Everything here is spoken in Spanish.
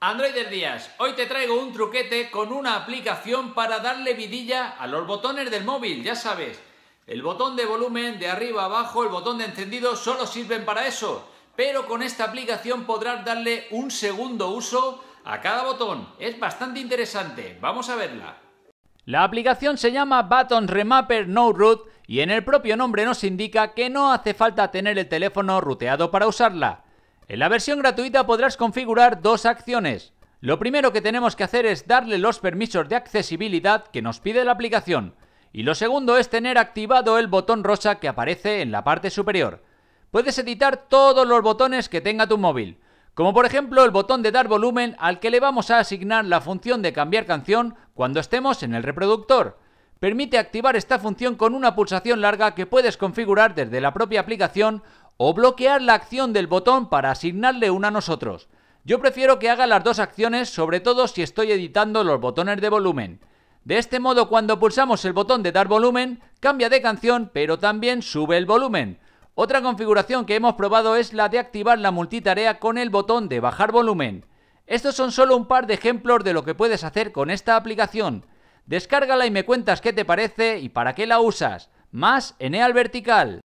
Androider Díaz, hoy te traigo un truquete con una aplicación para darle vidilla a los botones del móvil, ya sabes. El botón de volumen de arriba abajo, el botón de encendido solo sirven para eso, pero con esta aplicación podrás darle un segundo uso a cada botón. Es bastante interesante, vamos a verla. La aplicación se llama Button Remapper No Root y en el propio nombre nos indica que no hace falta tener el teléfono ruteado para usarla. En la versión gratuita podrás configurar dos acciones. Lo primero que tenemos que hacer es darle los permisos de accesibilidad que nos pide la aplicación. Y lo segundo es tener activado el botón rosa que aparece en la parte superior. Puedes editar todos los botones que tenga tu móvil, como por ejemplo el botón de dar volumen al que le vamos a asignar la función de cambiar canción cuando estemos en el reproductor. Permite activar esta función con una pulsación larga que puedes configurar desde la propia aplicación o bloquear la acción del botón para asignarle una a nosotros. Yo prefiero que haga las dos acciones, sobre todo si estoy editando los botones de volumen. De este modo, cuando pulsamos el botón de dar volumen, cambia de canción, pero también sube el volumen. Otra configuración que hemos probado es la de activar la multitarea con el botón de bajar volumen. Estos son solo un par de ejemplos de lo que puedes hacer con esta aplicación. Descárgala y me cuentas qué te parece y para qué la usas. Más en EALVERTICAL Vertical.